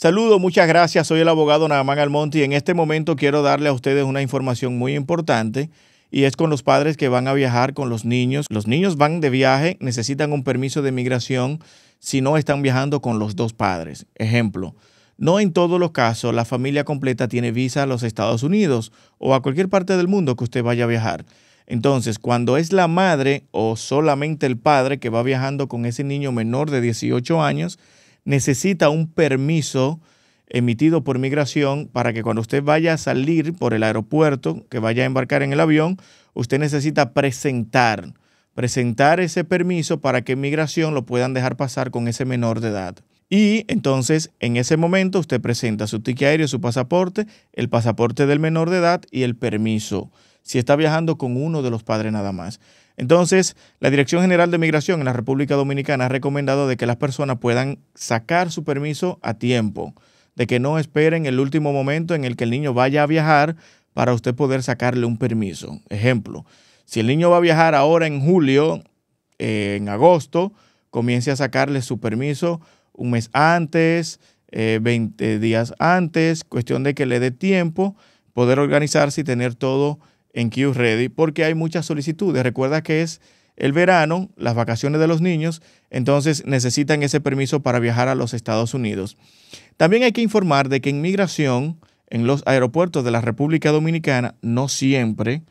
Saludos, muchas gracias. Soy el abogado Namán Almonte y en este momento quiero darle a ustedes una información muy importante y es con los padres que van a viajar con los niños. Los niños van de viaje, necesitan un permiso de migración si no están viajando con los dos padres. Ejemplo, no en todos los casos la familia completa tiene visa a los Estados Unidos o a cualquier parte del mundo que usted vaya a viajar. Entonces, cuando es la madre o solamente el padre que va viajando con ese niño menor de 18 años, necesita un permiso emitido por migración para que cuando usted vaya a salir por el aeropuerto, que vaya a embarcar en el avión, usted necesita presentar, presentar ese permiso para que migración lo puedan dejar pasar con ese menor de edad. Y entonces, en ese momento, usted presenta su ticket aéreo, su pasaporte, el pasaporte del menor de edad y el permiso, si está viajando con uno de los padres nada más. Entonces, la Dirección General de Migración en la República Dominicana ha recomendado de que las personas puedan sacar su permiso a tiempo, de que no esperen el último momento en el que el niño vaya a viajar para usted poder sacarle un permiso. Ejemplo, si el niño va a viajar ahora en julio, eh, en agosto, comience a sacarle su permiso un mes antes, 20 eh, días antes, cuestión de que le dé tiempo poder organizarse y tener todo en Q Ready porque hay muchas solicitudes. Recuerda que es el verano, las vacaciones de los niños, entonces necesitan ese permiso para viajar a los Estados Unidos. También hay que informar de que en migración, en los aeropuertos de la República Dominicana, no siempre,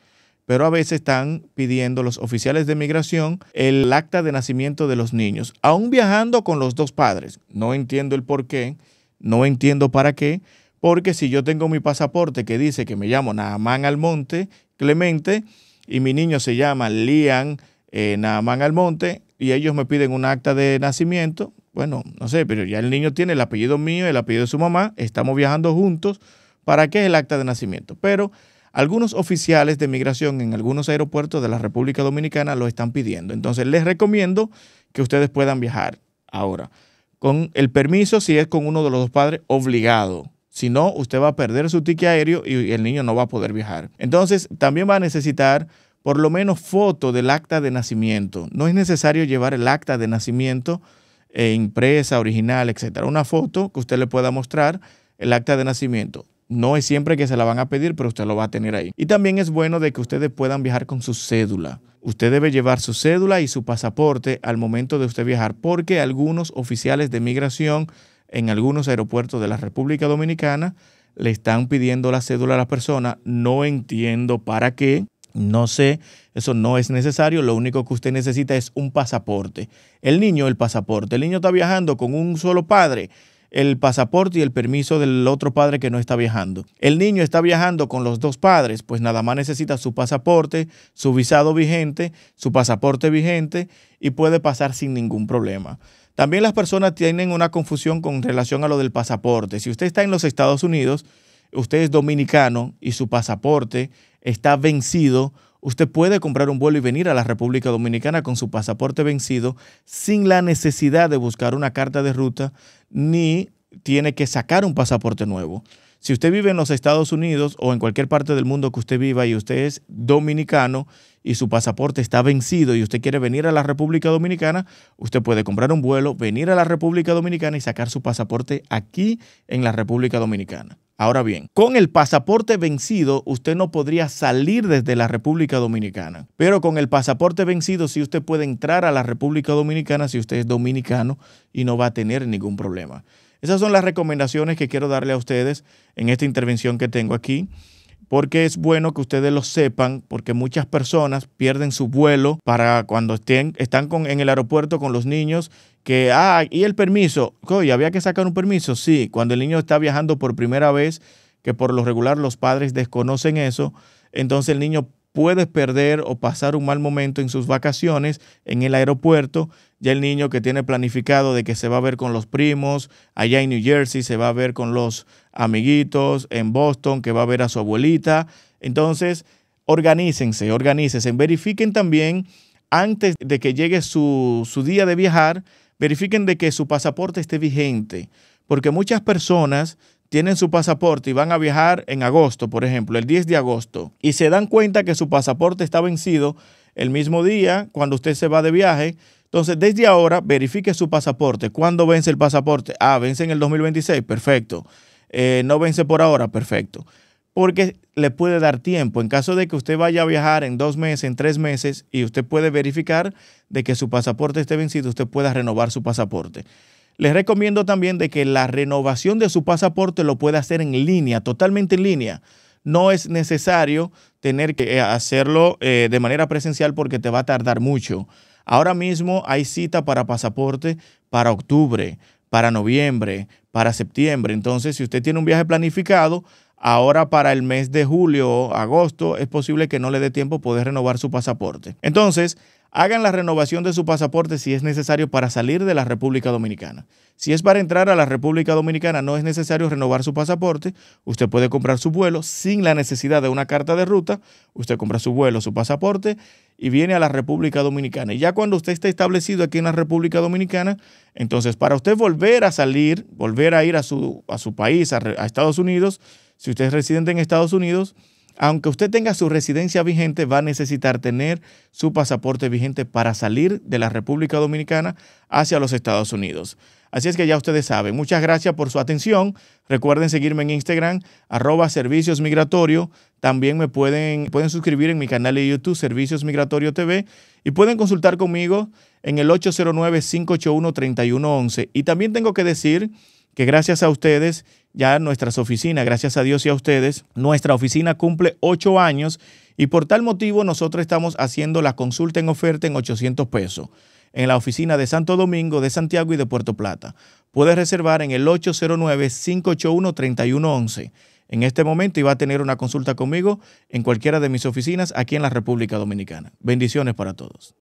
pero a veces están pidiendo los oficiales de migración el acta de nacimiento de los niños, aún viajando con los dos padres. No entiendo el por qué, no entiendo para qué, porque si yo tengo mi pasaporte que dice que me llamo Naamán Almonte Clemente y mi niño se llama Lian eh, Almonte y ellos me piden un acta de nacimiento. Bueno, no sé, pero ya el niño tiene el apellido mío, y el apellido de su mamá, estamos viajando juntos. ¿Para qué el acta de nacimiento? Pero algunos oficiales de migración en algunos aeropuertos de la República Dominicana lo están pidiendo. Entonces les recomiendo que ustedes puedan viajar ahora. Con el permiso, si es con uno de los dos padres, obligado. Si no, usted va a perder su ticket aéreo y el niño no va a poder viajar. Entonces, también va a necesitar por lo menos foto del acta de nacimiento. No es necesario llevar el acta de nacimiento eh, impresa, original, etc. Una foto que usted le pueda mostrar el acta de nacimiento. No es siempre que se la van a pedir, pero usted lo va a tener ahí. Y también es bueno de que ustedes puedan viajar con su cédula. Usted debe llevar su cédula y su pasaporte al momento de usted viajar, porque algunos oficiales de migración en algunos aeropuertos de la República Dominicana le están pidiendo la cédula a la persona. No entiendo para qué. No sé, eso no es necesario. Lo único que usted necesita es un pasaporte. El niño, el pasaporte. El niño está viajando con un solo padre el pasaporte y el permiso del otro padre que no está viajando. El niño está viajando con los dos padres, pues nada más necesita su pasaporte, su visado vigente, su pasaporte vigente y puede pasar sin ningún problema. También las personas tienen una confusión con relación a lo del pasaporte. Si usted está en los Estados Unidos, usted es dominicano y su pasaporte está vencido, usted puede comprar un vuelo y venir a la República Dominicana con su pasaporte vencido sin la necesidad de buscar una carta de ruta ni tiene que sacar un pasaporte nuevo. Si usted vive en los Estados Unidos o en cualquier parte del mundo que usted viva y usted es dominicano y su pasaporte está vencido y usted quiere venir a la República Dominicana, usted puede comprar un vuelo, venir a la República Dominicana y sacar su pasaporte aquí en la República Dominicana. Ahora bien, con el pasaporte vencido usted no podría salir desde la República Dominicana, pero con el pasaporte vencido si usted puede entrar a la República Dominicana si usted es dominicano y no va a tener ningún problema. Esas son las recomendaciones que quiero darle a ustedes en esta intervención que tengo aquí, porque es bueno que ustedes lo sepan, porque muchas personas pierden su vuelo para cuando están en el aeropuerto con los niños, que, ah, y el permiso, oye, había que sacar un permiso, sí, cuando el niño está viajando por primera vez, que por lo regular los padres desconocen eso, entonces el niño puedes perder o pasar un mal momento en sus vacaciones en el aeropuerto. Ya el niño que tiene planificado de que se va a ver con los primos, allá en New Jersey se va a ver con los amiguitos, en Boston que va a ver a su abuelita. Entonces, organícense, organícense. Verifiquen también antes de que llegue su, su día de viajar, verifiquen de que su pasaporte esté vigente, porque muchas personas tienen su pasaporte y van a viajar en agosto, por ejemplo, el 10 de agosto, y se dan cuenta que su pasaporte está vencido el mismo día cuando usted se va de viaje, entonces desde ahora verifique su pasaporte. ¿Cuándo vence el pasaporte? Ah, vence en el 2026, perfecto. Eh, no vence por ahora, perfecto. Porque le puede dar tiempo. En caso de que usted vaya a viajar en dos meses, en tres meses, y usted puede verificar de que su pasaporte esté vencido, usted pueda renovar su pasaporte. Les recomiendo también de que la renovación de su pasaporte lo pueda hacer en línea, totalmente en línea. No es necesario tener que eh, hacerlo eh, de manera presencial porque te va a tardar mucho. Ahora mismo hay cita para pasaporte para octubre, para noviembre, para septiembre. Entonces, si usted tiene un viaje planificado, ahora para el mes de julio o agosto es posible que no le dé tiempo poder renovar su pasaporte. Entonces, hagan la renovación de su pasaporte si es necesario para salir de la República Dominicana. Si es para entrar a la República Dominicana, no es necesario renovar su pasaporte. Usted puede comprar su vuelo sin la necesidad de una carta de ruta. Usted compra su vuelo, su pasaporte y viene a la República Dominicana. Y ya cuando usted está establecido aquí en la República Dominicana, entonces para usted volver a salir, volver a ir a su, a su país, a, a Estados Unidos, si usted es residente en Estados Unidos, aunque usted tenga su residencia vigente, va a necesitar tener su pasaporte vigente para salir de la República Dominicana hacia los Estados Unidos. Así es que ya ustedes saben. Muchas gracias por su atención. Recuerden seguirme en Instagram, arroba servicios migratorio. También me pueden, pueden suscribir en mi canal de YouTube, Servicios Migratorio TV. Y pueden consultar conmigo en el 809-581-3111. Y también tengo que decir que gracias a ustedes ya nuestras oficinas, gracias a Dios y a ustedes, nuestra oficina cumple ocho años y por tal motivo nosotros estamos haciendo la consulta en oferta en 800 pesos en la oficina de Santo Domingo, de Santiago y de Puerto Plata. Puedes reservar en el 809-581-3111. En este momento y a tener una consulta conmigo en cualquiera de mis oficinas aquí en la República Dominicana. Bendiciones para todos.